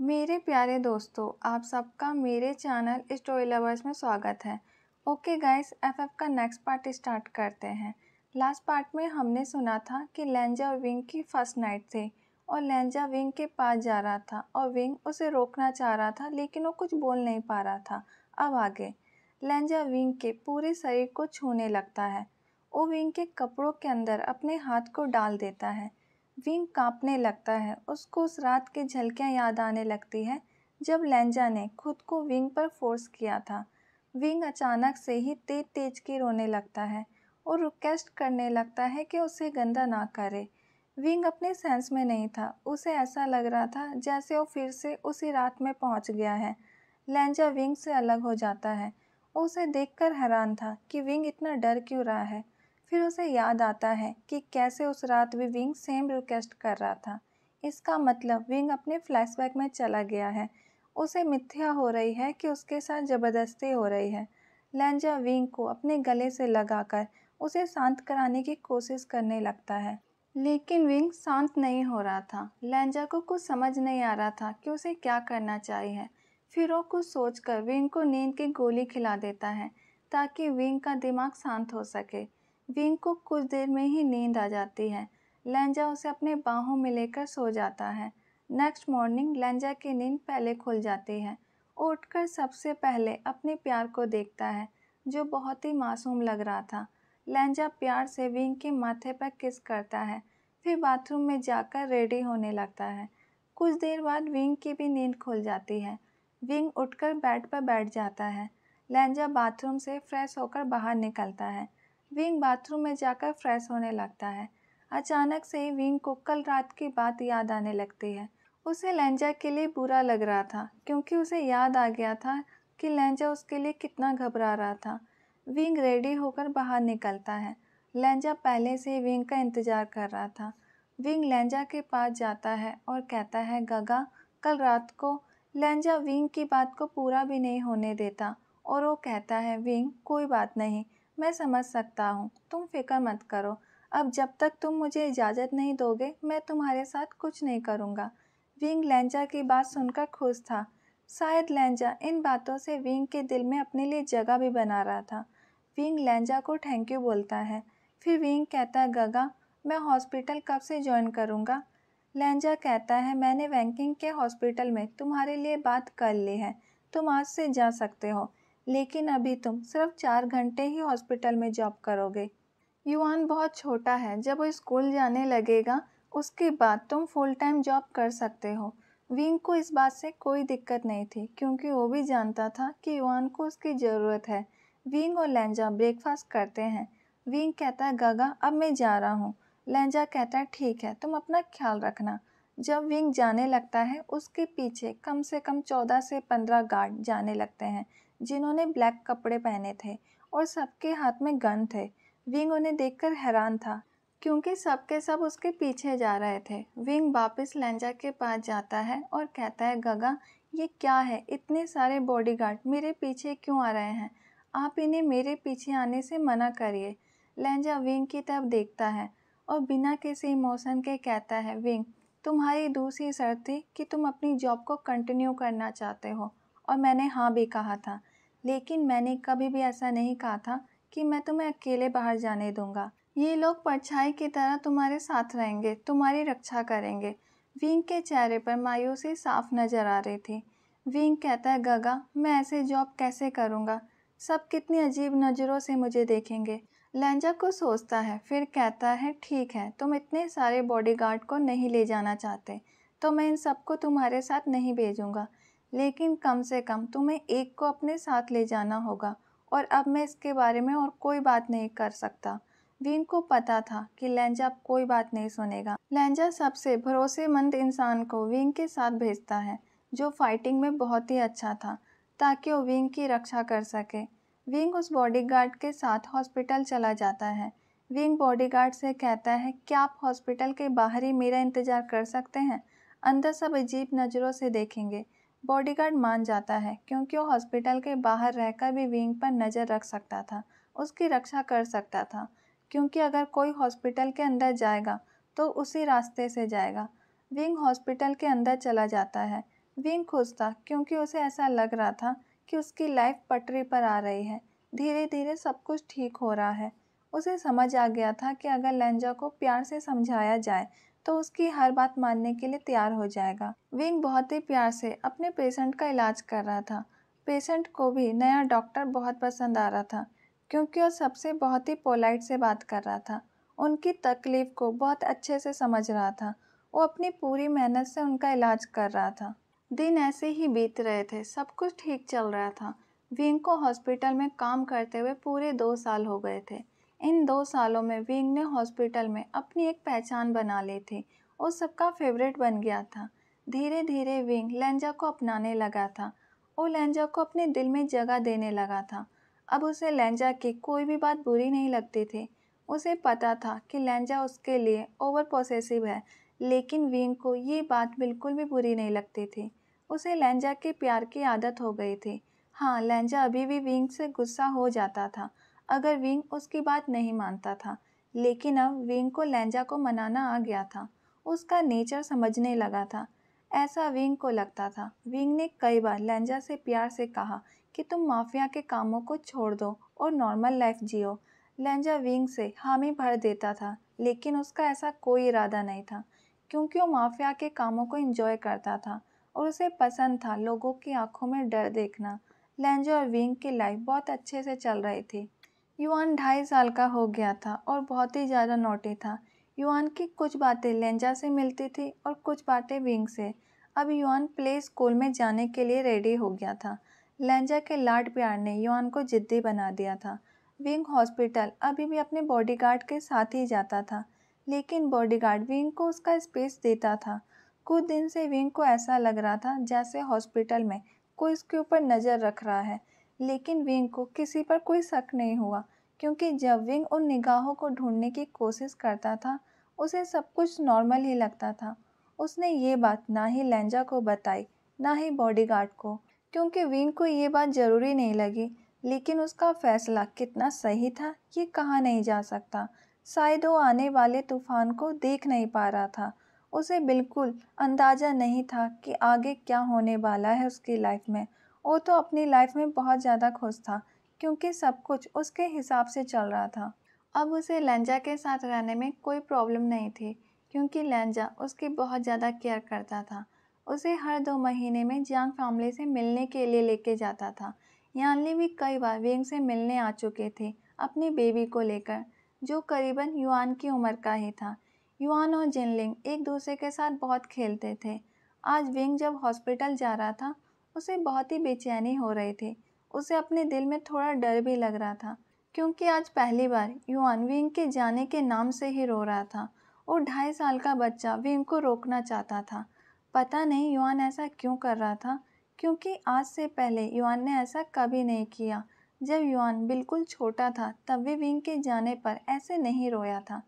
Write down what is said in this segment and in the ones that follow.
मेरे प्यारे दोस्तों आप सबका मेरे चैनल स्टोरी लवर्स में स्वागत है ओके गाइस एफएफ का नेक्स्ट पार्ट स्टार्ट करते हैं लास्ट पार्ट में हमने सुना था कि लेंजा और विंग की फर्स्ट नाइट थी और लेंजा विंग के पास जा रहा था और विंग उसे रोकना चाह रहा था लेकिन वो कुछ बोल नहीं पा रहा था अब आगे लेंजा विंग के पूरे शरीर को छूने लगता है वो विंग के कपड़ों के अंदर अपने हाथ को डाल देता है विंग कांपने लगता है उसको उस रात की झलकियाँ याद आने लगती है जब लेंजा ने खुद को विंग पर फोर्स किया था विंग अचानक से ही तेज तेज के रोने लगता है और रिक्वेस्ट करने लगता है कि उसे गंदा ना करे विंग अपने सेंस में नहीं था उसे ऐसा लग रहा था जैसे वो फिर से उसी रात में पहुंच गया है लेंजा विंग से अलग हो जाता है उसे देखकर हैरान था कि विंग इतना डर क्यों रहा है फिर उसे याद आता है कि कैसे उस रात भी विंग सेम रिक्वेस्ट कर रहा था इसका मतलब विंग अपने फ्लैशबैक में चला गया है उसे मिथ्या हो रही है कि उसके साथ ज़बरदस्ती हो रही है लैंजा विंग को अपने गले से लगाकर उसे शांत कराने की कोशिश करने लगता है लेकिन विंग शांत नहीं हो रहा था लैंजा को कुछ समझ नहीं आ रहा था कि उसे क्या करना चाहिए फिर वो कुछ सोचकर विंग को नींद की गोली खिला देता है ताकि विंग का दिमाग शांत हो सके विंग को कुछ देर में ही नींद आ जाती है लेंजा उसे अपने बाहों में लेकर सो जाता है नेक्स्ट मॉर्निंग लेंजा की नींद पहले खुल जाती है उठकर सबसे पहले अपने प्यार को देखता है जो बहुत ही मासूम लग रहा था लेंजा प्यार से विंग के माथे पर किस करता है फिर बाथरूम में जाकर रेडी होने लगता है कुछ देर बाद विंग की भी नींद खुल जाती है विंग उठकर बेड पर बैठ जाता है लेंजा बाथरूम से फ्रेश होकर बाहर निकलता है विंग बाथरूम में जाकर फ्रेश होने लगता है अचानक से ही विंग को कल रात की बात याद आने लगती है उसे लेंजा के लिए बुरा लग रहा था क्योंकि उसे याद आ गया था कि लेंजा उसके लिए कितना घबरा रहा था विंग रेडी होकर बाहर निकलता है लेंजा पहले से ही विंग का इंतज़ार कर रहा था विंग लेंजा के पास जाता है और कहता है गगा कल रात को लेंजा विंग की बात को पूरा भी नहीं होने देता और वो कहता है विंग कोई बात नहीं मैं समझ सकता हूँ तुम फिक्र मत करो अब जब तक तुम मुझे इजाज़त नहीं दोगे मैं तुम्हारे साथ कुछ नहीं करूँगा विंग लैंजा की बात सुनकर खुश था शायद लैंजा इन बातों से विंग के दिल में अपने लिए जगह भी बना रहा था विंग लैंजा को थैंक यू बोलता है फिर विंग कहता है गगा मैं हॉस्पिटल कब से ज्वाइन करूँगा लैंजा कहता है मैंने वैंकिंग के हॉस्पिटल में तुम्हारे लिए बात कर ली है तुम आज से जा सकते हो लेकिन अभी तुम सिर्फ चार घंटे ही हॉस्पिटल में जॉब करोगे युवान बहुत छोटा है जब वो स्कूल जाने लगेगा उसके बाद तुम फुल टाइम जॉब कर सकते हो विंग को इस बात से कोई दिक्कत नहीं थी क्योंकि वो भी जानता था कि युवान को उसकी ज़रूरत है विंग और लैंजा ब्रेकफास्ट करते हैं विंग कहता है गगा अब मैं जा रहा हूँ लहजा कहता है ठीक है तुम अपना ख्याल रखना जब विंग जाने लगता है उसके पीछे कम से कम चौदह से पंद्रह गार्ड जाने लगते हैं जिन्होंने ब्लैक कपड़े पहने थे और सबके हाथ में गन थे विंग उन्हें देखकर हैरान था क्योंकि सबके सब उसके पीछे जा रहे थे विंग वापस लैंजा के पास जाता है और कहता है गगा ये क्या है इतने सारे बॉडीगार्ड मेरे पीछे क्यों आ रहे हैं आप इन्हें मेरे पीछे आने से मना करिए लैंजा विंग की तरफ देखता है और बिना किसी इमोशन के कहता है विंग तुम्हारी दूसरी शर्त थी कि तुम अपनी जॉब को कंटिन्यू करना चाहते हो और मैंने हाँ भी कहा था लेकिन मैंने कभी भी ऐसा नहीं कहा था कि मैं तुम्हें अकेले बाहर जाने दूंगा ये लोग परछाई की तरह तुम्हारे साथ रहेंगे तुम्हारी रक्षा करेंगे विंग के चेहरे पर मायूसी साफ नजर आ रही थी विंग कहता है गगा मैं ऐसे जॉब कैसे करूँगा सब कितनी अजीब नज़रों से मुझे देखेंगे लहजा को सोचता है फिर कहता है ठीक है तुम इतने सारे बॉडीगार्ड को नहीं ले जाना चाहते तो मैं इन सबको तुम्हारे साथ नहीं भेजूँगा लेकिन कम से कम तुम्हें एक को अपने साथ ले जाना होगा और अब मैं इसके बारे में और कोई बात नहीं कर सकता विंग को पता था कि लैंजा अब कोई बात नहीं सुनेगा लैंजा सबसे भरोसेमंद इंसान को विंग के साथ भेजता है जो फाइटिंग में बहुत ही अच्छा था ताकि वो विंग की रक्षा कर सके विंग उस बॉडीगार्ड के साथ हॉस्पिटल चला जाता है विंग बॉडीगार्ड से कहता है क्या आप हॉस्पिटल के बाहर ही मेरा इंतज़ार कर सकते हैं अंदर सब अजीब नज़रों से देखेंगे बॉडीगार्ड मान जाता है क्योंकि वो हॉस्पिटल के बाहर रहकर भी विंग पर नज़र रख सकता था उसकी रक्षा कर सकता था क्योंकि अगर कोई हॉस्पिटल के अंदर जाएगा तो उसी रास्ते से जाएगा विंग हॉस्पिटल के अंदर चला जाता है विंग खुश था क्योंकि उसे ऐसा लग रहा था कि उसकी लाइफ पटरी पर आ रही है धीरे धीरे सब कुछ ठीक हो रहा है उसे समझ आ गया था कि अगर लेंजा को प्यार से समझाया जाए तो उसकी हर बात मानने के लिए तैयार हो जाएगा विंग बहुत ही प्यार से अपने पेशेंट का इलाज कर रहा था पेशेंट को भी नया डॉक्टर बहुत पसंद आ रहा था क्योंकि वो सबसे बहुत ही पोलाइट से बात कर रहा था उनकी तकलीफ़ को बहुत अच्छे से समझ रहा था वो अपनी पूरी मेहनत से उनका इलाज कर रहा था दिन ऐसे ही बीत रहे थे सब कुछ ठीक चल रहा था विंग को हॉस्पिटल में काम करते हुए पूरे दो साल हो गए थे इन दो सालों में विंग ने हॉस्पिटल में अपनी एक पहचान बना ली थी वो सबका फेवरेट बन गया था धीरे धीरे विंग लेंजा को अपनाने लगा था वो लेंजा को अपने दिल में जगह देने लगा था अब उसे लेंजा की कोई भी बात बुरी नहीं लगती थी उसे पता था कि लेंजा उसके लिए ओवर पॉसेसिव है लेकिन विंग को ये बात बिल्कुल भी बुरी नहीं लगती थी उसे लेंजा के प्यार की आदत हो गई थी हाँ लेंजा अभी भी विंग से गुस्सा हो जाता था अगर विंग उसकी बात नहीं मानता था लेकिन अब विंग को लैंजा को मनाना आ गया था उसका नेचर समझने लगा था ऐसा विंग को लगता था विंग ने कई बार लैंजा से प्यार से कहा कि तुम माफिया के कामों को छोड़ दो और नॉर्मल लाइफ जियो लैंजा विंग से हामी भर देता था लेकिन उसका ऐसा कोई इरादा नहीं था क्योंकि वो माफिया के कामों को इंजॉय करता था और उसे पसंद था लोगों की आंखों में डर देखना लैंजा और विंग की लाइफ बहुत अच्छे से चल रही थी युवान ढाई साल का हो गया था और बहुत ही ज़्यादा नोटी था युवान की कुछ बातें लेंजा से मिलती थी और कुछ बातें विंग से अब युवान प्ले स्कूल में जाने के लिए रेडी हो गया था लेंजा के लाड प्यार ने युवान को जिद्दी बना दिया था विंग हॉस्पिटल अभी भी अपने बॉडीगार्ड के साथ ही जाता था लेकिन बॉडीगार्ड विंग को उसका स्पेस देता था कुछ दिन से विंग को ऐसा लग रहा था जैसे हॉस्पिटल में कोई इसके ऊपर नज़र रख रहा है लेकिन विंग को किसी पर कोई शक नहीं हुआ क्योंकि जब विंग उन निगाहों को ढूंढने की कोशिश करता था उसे सब कुछ नॉर्मल ही लगता था उसने ये बात ना ही लेंजा को बताई ना ही बॉडीगार्ड को क्योंकि विंग को ये बात ज़रूरी नहीं लगी लेकिन उसका फैसला कितना सही था ये कहा नहीं जा सकता शायद वो आने वाले तूफान को देख नहीं पा रहा था उसे बिल्कुल अंदाज़ा नहीं था कि आगे क्या होने वाला है उसकी लाइफ में वो तो अपनी लाइफ में बहुत ज़्यादा खुश था क्योंकि सब कुछ उसके हिसाब से चल रहा था अब उसे लेंजा के साथ रहने में कोई प्रॉब्लम नहीं थी क्योंकि लेंजा उसकी बहुत ज़्यादा केयर करता था उसे हर दो महीने में जियांग फैमिली से मिलने के लिए लेके जाता था यानली भी कई बार वेंग से मिलने आ चुके थे अपनी बेबी को लेकर जो करीबन युआन की उम्र का ही था युआन और जिनलिंग एक दूसरे के साथ बहुत खेलते थे आज वेंग जब हॉस्पिटल जा रहा था उसे बहुत ही बेचैनी हो रही थी उसे अपने दिल में थोड़ा डर भी लग रहा था क्योंकि आज पहली बार युवान विंग के जाने के नाम से ही रो रहा था और ढाई साल का बच्चा विंग को रोकना चाहता था पता नहीं युवान ऐसा क्यों कर रहा था क्योंकि आज से पहले युवान ने ऐसा कभी नहीं किया जब युवान बिल्कुल छोटा था तब भी विंग के जाने पर ऐसे नहीं रोया था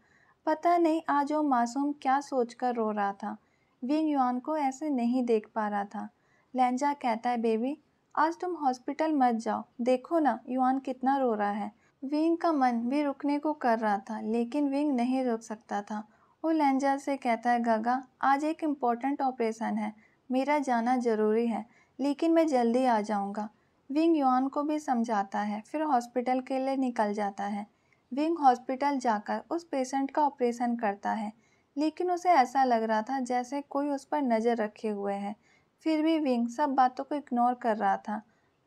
पता नहीं आज वो मासूम क्या सोचकर रो रहा था विंग युवान को ऐसे नहीं देख पा रहा था लहंजा कहता है बेबी आज तुम हॉस्पिटल मत जाओ देखो ना युआन कितना रो रहा है विंग का मन भी रुकने को कर रहा था लेकिन विंग नहीं रुक सकता था वो लहंजा से कहता है गगा आज एक इम्पोर्टेंट ऑपरेशन है मेरा जाना ज़रूरी है लेकिन मैं जल्दी आ जाऊँगा विंग युआन को भी समझाता है फिर हॉस्पिटल के लिए निकल जाता है विंग हॉस्पिटल जाकर उस पेशेंट का ऑपरेशन करता है लेकिन उसे ऐसा लग रहा था जैसे कोई उस पर नज़र रखे हुए है फिर भी विंग सब बातों को इग्नोर कर रहा था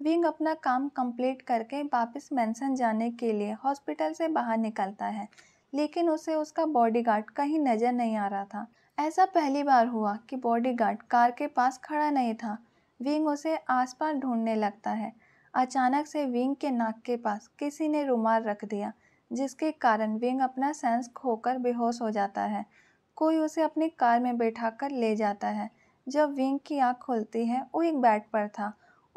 विंग अपना काम कंप्लीट करके वापस मैंसन जाने के लिए हॉस्पिटल से बाहर निकलता है लेकिन उसे उसका बॉडीगार्ड कहीं नज़र नहीं आ रहा था ऐसा पहली बार हुआ कि बॉडीगार्ड कार के पास खड़ा नहीं था विंग उसे आसपास ढूंढने लगता है अचानक से विंग के नाक के पास किसी ने रुमाल रख दिया जिसके कारण विंग अपना सेंस खोकर बेहोश हो जाता है कोई उसे अपनी कार में बैठाकर ले जाता है जब विंग की आँख खुलती है वो एक बेड पर था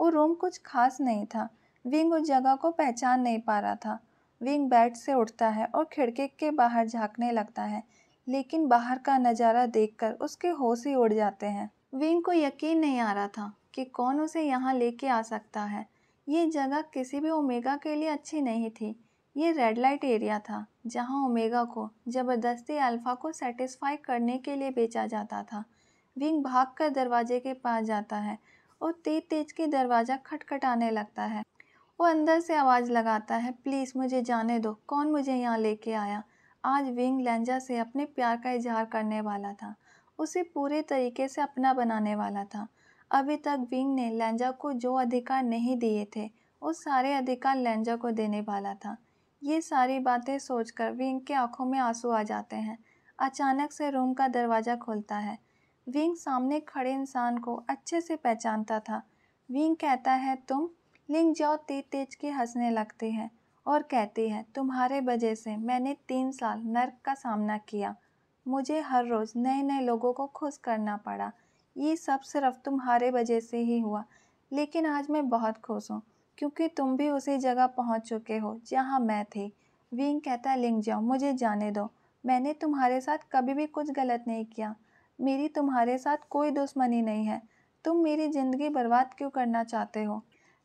वो रूम कुछ खास नहीं था विंग उस जगह को पहचान नहीं पा रहा था विंग बेड से उठता है और खिड़की के बाहर झांकने लगता है लेकिन बाहर का नज़ारा देखकर उसके होश ही उड़ जाते हैं विंग को यकीन नहीं आ रहा था कि कौन उसे यहाँ लेके आ सकता है ये जगह किसी भी ओमेगा के लिए अच्छी नहीं थी ये रेड लाइट एरिया था जहाँ ओमेगा को ज़बरदस्ती अल्फ़ा को सेटिस्फाई करने के लिए बेचा जाता था भाग भागकर दरवाजे के पास जाता है और तेज तेज के दरवाज़ा खटखटाने लगता है वो अंदर से आवाज़ लगाता है प्लीज़ मुझे जाने दो कौन मुझे यहाँ लेके आया आज विंग लैंजा से अपने प्यार का इजहार करने वाला था उसे पूरे तरीके से अपना बनाने वाला था अभी तक विंग ने लैंजा को जो अधिकार नहीं दिए थे वो सारे अधिकार लैंजा को देने वाला था ये सारी बातें सोचकर विंग के आंखों में आंसू आ जाते हैं अचानक से रूम का दरवाज़ा खोलता है विंग सामने खड़े इंसान को अच्छे से पहचानता था विंग कहता है तुम लिंग जाओ तेज तेज के हंसने लगते हैं और कहती है तुम्हारे वजह से मैंने तीन साल नर्क का सामना किया मुझे हर रोज़ नए नए लोगों को खुश करना पड़ा ये सब सिर्फ तुम्हारे वजह से ही हुआ लेकिन आज मैं बहुत खुश हूँ क्योंकि तुम भी उसी जगह पहुँच चुके हो जहाँ मैं थी विंग कहता है लिंग जाओ मुझे जाने दो मैंने तुम्हारे साथ कभी भी कुछ गलत नहीं किया मेरी तुम्हारे साथ कोई दुश्मनी नहीं है तुम मेरी ज़िंदगी बर्बाद क्यों करना चाहते हो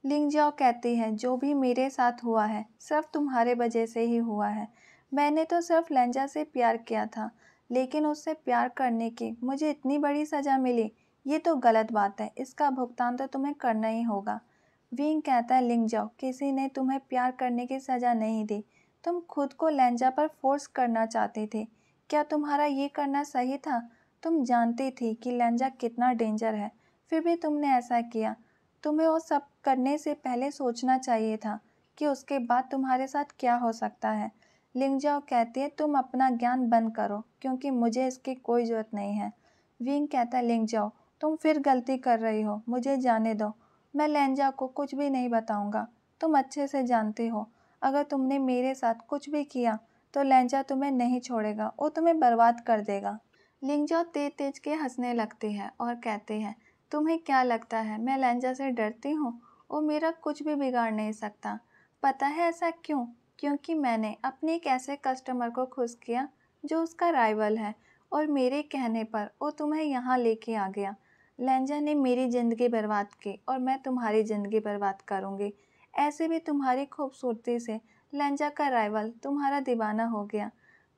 लिंग जाओ कहती है जो भी मेरे साथ हुआ है सिर्फ तुम्हारे वजह से ही हुआ है मैंने तो सिर्फ लेंजा से प्यार किया था लेकिन उससे प्यार करने की मुझे इतनी बड़ी सज़ा मिली ये तो गलत बात है इसका भुगतान तो तुम्हें करना ही होगा विंग कहता है लिंग जाओ किसी ने तुम्हें प्यार करने की सज़ा नहीं दी तुम खुद को लेंजा पर फोर्स करना चाहते थे क्या तुम्हारा ये करना सही था तुम जानती थी कि लंजा कितना डेंजर है फिर भी तुमने ऐसा किया तुम्हें वो सब करने से पहले सोचना चाहिए था कि उसके बाद तुम्हारे साथ क्या हो सकता है लिंगजाओ कहती है तुम अपना ज्ञान बंद करो क्योंकि मुझे इसकी कोई ज़रूरत नहीं है विंग कहता है लिंगजाओ तुम फिर गलती कर रही हो मुझे जाने दो मैं लेंजा को कुछ भी नहीं बताऊंगा तुम अच्छे से जानते हो अगर तुमने मेरे साथ कुछ भी किया तो लेंजा तुम्हें नहीं छोड़ेगा वो तुम्हें बर्बाद कर देगा लिंगजो तेज तेज के हंसने लगती है और कहती है तुम्हें क्या लगता है मैं लैंजा से डरती हूँ वो मेरा कुछ भी बिगाड़ नहीं सकता पता है ऐसा क्यों क्योंकि मैंने अपने एक ऐसे कस्टमर को खुश किया जो उसका राइवल है और मेरे कहने पर वो तुम्हें यहाँ लेके आ गया लैंजा ने मेरी ज़िंदगी बर्बाद की और मैं तुम्हारी ज़िंदगी बर्बाद करूँगी ऐसे भी तुम्हारी खूबसूरती से लैंजा का राइवल तुम्हारा दीवाना हो गया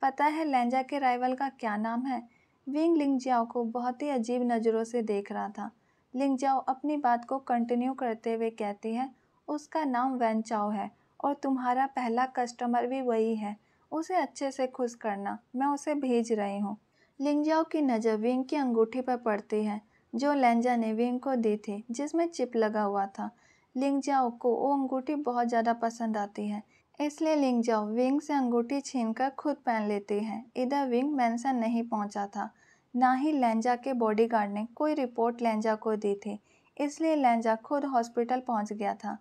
पता है लैंजा के राइवल का क्या नाम है विंग जियाओ को बहुत ही अजीब नज़रों से देख रहा था जियाओ अपनी बात को कंटिन्यू करते हुए कहती है उसका नाम चाओ है और तुम्हारा पहला कस्टमर भी वही है उसे अच्छे से खुश करना मैं उसे भेज रही हूँ जियाओ की नज़र विंग की अंगूठी पर पड़ती है जो लेंजा ने विंग को दी थी जिसमें चिप लगा हुआ था जियाओ को वो अंगूठी बहुत ज़्यादा पसंद आती है इसलिए जाओ विंग से अंगूठी छीनकर खुद पहन लेती हैं इधर विंग मैंसन नहीं पहुंचा था ना ही लैंजा के बॉडीगार्ड ने कोई रिपोर्ट लैंजा को दी थी इसलिए लैंजा खुद हॉस्पिटल पहुंच गया था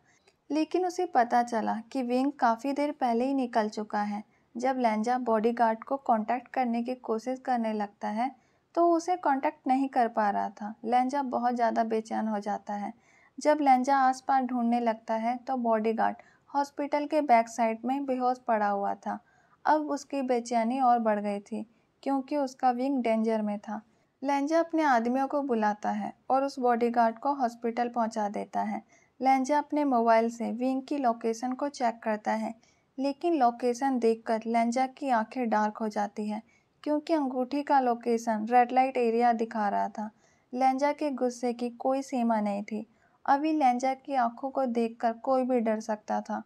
लेकिन उसे पता चला कि विंग काफ़ी देर पहले ही निकल चुका है जब लैंजा बॉडीगार्ड को कांटेक्ट करने की कोशिश करने लगता है तो उसे कांटेक्ट नहीं कर पा रहा था लैंजा बहुत ज़्यादा बेचैन हो जाता है जब लैंजा आसपास ढूंढने लगता है तो बॉडीगार्ड हॉस्पिटल के बैक साइड में बेहोश पड़ा हुआ था अब उसकी बेचैनी और बढ़ गई थी क्योंकि उसका विंग डेंजर में था लेंजा अपने आदमियों को बुलाता है और उस बॉडीगार्ड को हॉस्पिटल पहुंचा देता है लेंजा अपने मोबाइल से विंग की लोकेशन को चेक करता है लेकिन लोकेशन देखकर लेंजा की आंखें डार्क हो जाती है क्योंकि अंगूठी का लोकेशन रेड लाइट एरिया दिखा रहा था लेंजा के गुस्से की कोई सीमा नहीं थी अभी लहजा की आंखों को देखकर कोई भी डर सकता था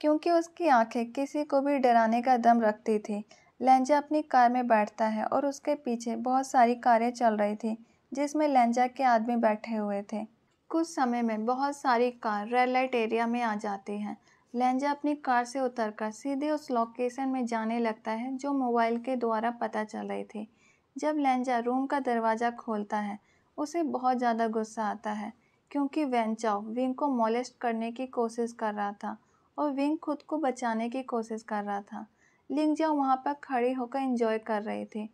क्योंकि उसकी आंखें किसी को भी डराने का दम रखती थी लहजा अपनी कार में बैठता है और उसके पीछे बहुत सारी कारें चल रही थी जिसमें लहजा के आदमी बैठे हुए थे कुछ समय में बहुत सारी कार रेड लाइट एरिया में आ जाती हैं लहजा अपनी कार से उतरकर सीधे उस लोकेशन में जाने लगता है जो मोबाइल के द्वारा पता चल रही थी जब लहजा रूम का दरवाज़ा खोलता है उसे बहुत ज़्यादा गुस्सा आता है क्योंकि वेंचाव विंग को मोलेस्ट करने की कोशिश कर रहा था और विंग खुद को बचाने की कोशिश कर रहा था लिंगजाओ वहाँ पर खड़े होकर इंजॉय कर रहे थे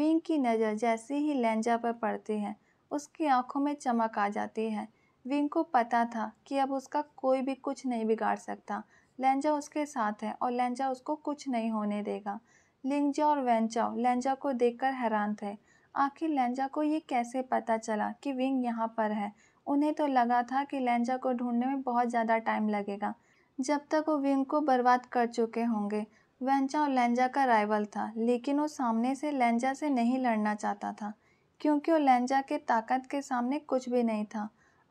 विंग की नज़र जैसे ही लेंजा पर पड़ती है उसकी आंखों में चमक आ जाती है विंग को पता था कि अब उसका कोई भी कुछ नहीं बिगाड़ सकता लेंजा उसके साथ है और लेंजा उसको कुछ नहीं होने देगा लिंगजा और वेंचाओ लेंजा को देखकर हैरान थे आखिर लेंजा को ये कैसे पता चला कि विंग यहाँ पर है उन्हें तो लगा था कि लेंजा को ढूंढने में बहुत ज़्यादा टाइम लगेगा जब तक वो विंग को बर्बाद कर चुके होंगे वेंचा और लेंजा का राइवल था लेकिन वो सामने से लेंजा से नहीं लड़ना चाहता था क्योंकि वो लेंजा के ताकत के सामने कुछ भी नहीं था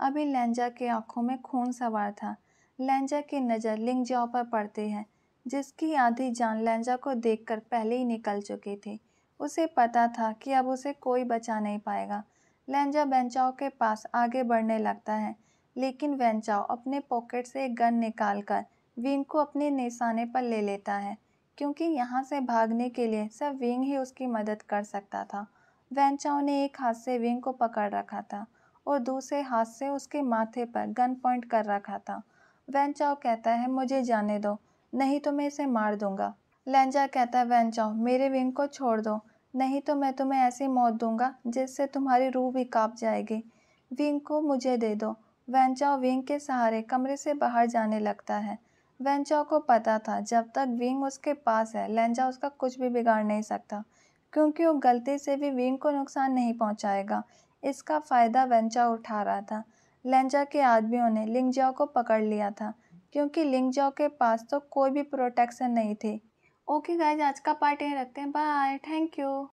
अभी लेंजा के आंखों में खून सवार था लेंजा की नज़र जाओ पर पड़ती है जिसकी आधी जान लेंजा को देखकर पहले ही निकल चुकी थी उसे पता था कि अब उसे कोई बचा नहीं पाएगा लेंजा वेंचाओ के पास आगे बढ़ने लगता है लेकिन वेंचाओ अपने पॉकेट से एक गन निकालकर विंग को अपने निशाने पर ले लेता है क्योंकि यहाँ से भागने के लिए सिर्फ विंग ही उसकी मदद कर सकता था वेंचाओ ने एक हाथ से विंग को पकड़ रखा था और दूसरे हाथ से उसके माथे पर गन पॉइंट कर रखा था वेंचाओ कहता है मुझे जाने दो नहीं तो मैं इसे मार दूंगा लेंजा कहता है वेंचाओ मेरे विंग को छोड़ दो नहीं तो मैं तुम्हें ऐसी मौत दूंगा जिससे तुम्हारी रूह भी काँप जाएगी विंग को मुझे दे दो वेंचाओ विंग के सहारे कमरे से बाहर जाने लगता है वेंचाओ को पता था जब तक विंग उसके पास है लेंजा उसका कुछ भी बिगाड़ नहीं सकता क्योंकि वो गलती से भी विंग को नुकसान नहीं पहुंचाएगा इसका फ़ायदा वेंचा उठा रहा था लेंजा के आदमियों ने लिंगजाओ को पकड़ लिया था क्योंकि लिंगजाओ के पास तो कोई भी प्रोटेक्शन नहीं थी ओके गाइज आज का पार्ट यहीं रखते हैं बाय थैंक यू